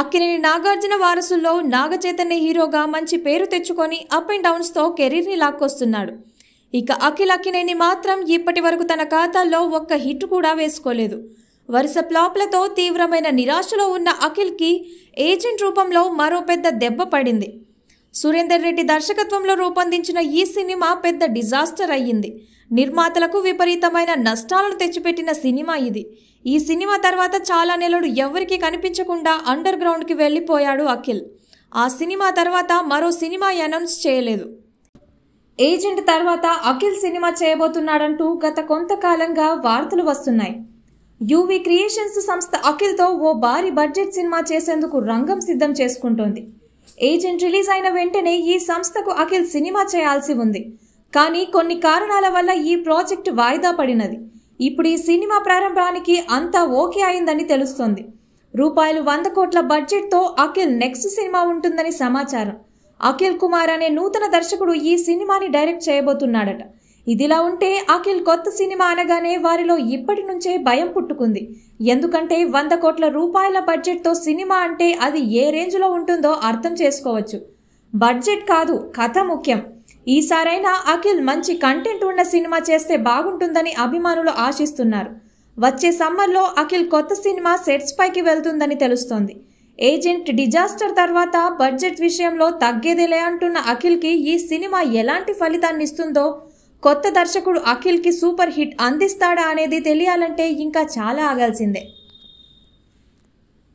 అక్కినేని నాగార్జున వారసుల్లో నాగచైతన్య హీరోగా మంచి పేరు తెచ్చుకొని అప్ అండ్ డౌన్స్తో కెరీర్ని లాక్కొస్తున్నాడు ఇక అఖిల్ అక్కినేని మాత్రం ఇప్పటి వరకు తన ఖాతాలో ఒక్క హిట్ కూడా వేసుకోలేదు వరుస ప్లాప్లతో తీవ్రమైన నిరాశలో ఉన్న అఖిల్కి ఏజెంట్ రూపంలో మరో పెద్ద దెబ్బ పడింది సురేందర్ రెడ్డి దర్శకత్వంలో రూపొందించిన ఈ సినిమా పెద్ద డిజాస్టర్ అయ్యింది నిర్మాతలకు విపరీతమైన నష్టాలను తెచ్చిపెట్టిన సినిమా ఇది ఈ సినిమా తర్వాత చాలా నెలలు ఎవరికి కనిపించకుండా అండర్ గ్రౌండ్కి వెళ్ళిపోయాడు అఖిల్ ఆ సినిమా తర్వాత మరో సినిమా అనౌన్స్ చేయలేదు ఏజెంట్ తర్వాత అఖిల్ సినిమా చేయబోతున్నాడంటూ గత కొంతకాలంగా వార్తలు వస్తున్నాయి యూవి క్రియేషన్స్ సంస్థ అఖిల్తో ఓ భారీ బడ్జెట్ సినిమా చేసేందుకు రంగం సిద్ధం చేసుకుంటోంది ఏజెంట్ రిలీజ్ అయిన వెంటనే ఈ సంస్థకు అఖిల్ సినిమా చేయాల్సి ఉంది కానీ కొన్ని కారణాల వల్ల ఈ ప్రాజెక్టు వాయిదా పడినది ఇప్పుడు ఈ సినిమా ప్రారంభానికి అంతా ఓకే అయిందని తెలుస్తోంది రూపాయలు వంద కోట్ల బడ్జెట్తో అఖిల్ నెక్స్ట్ సినిమా ఉంటుందని సమాచారం అఖిల్ కుమార్ అనే నూతన దర్శకుడు ఈ సినిమాని డైరెక్ట్ చేయబోతున్నాడట ఇదిలా ఉంటే అఖిల్ కొత్త సినిమా అనగానే వారిలో ఇప్పటి నుంచే భయం పుట్టుకుంది ఎందుకంటే వంద కోట్ల రూపాయల బడ్జెట్తో సినిమా అంటే అది ఏ రేంజ్లో ఉంటుందో అర్థం చేసుకోవచ్చు బడ్జెట్ కాదు కథ ముఖ్యం ఈసారైనా అఖిల్ మంచి కంటెంట్ ఉన్న సినిమా చేస్తే బాగుంటుందని అభిమానులు ఆశిస్తున్నారు వచ్చే సమ్మర్లో అఖిల్ కొత్త సినిమా సెట్స్ పైకి వెళ్తుందని తెలుస్తోంది ఏజెంట్ డిజాస్టర్ తర్వాత బడ్జెట్ విషయంలో తగ్గేదిలే అంటున్న అఖిల్కి ఈ సినిమా ఎలాంటి ఫలితాన్ని ఇస్తుందో కొత్త దర్శకుడు అఖిల్కి సూపర్ హిట్ అందిస్తాడా అనేది తెలియాలంటే ఇంకా చాలా ఆగాల్సిందే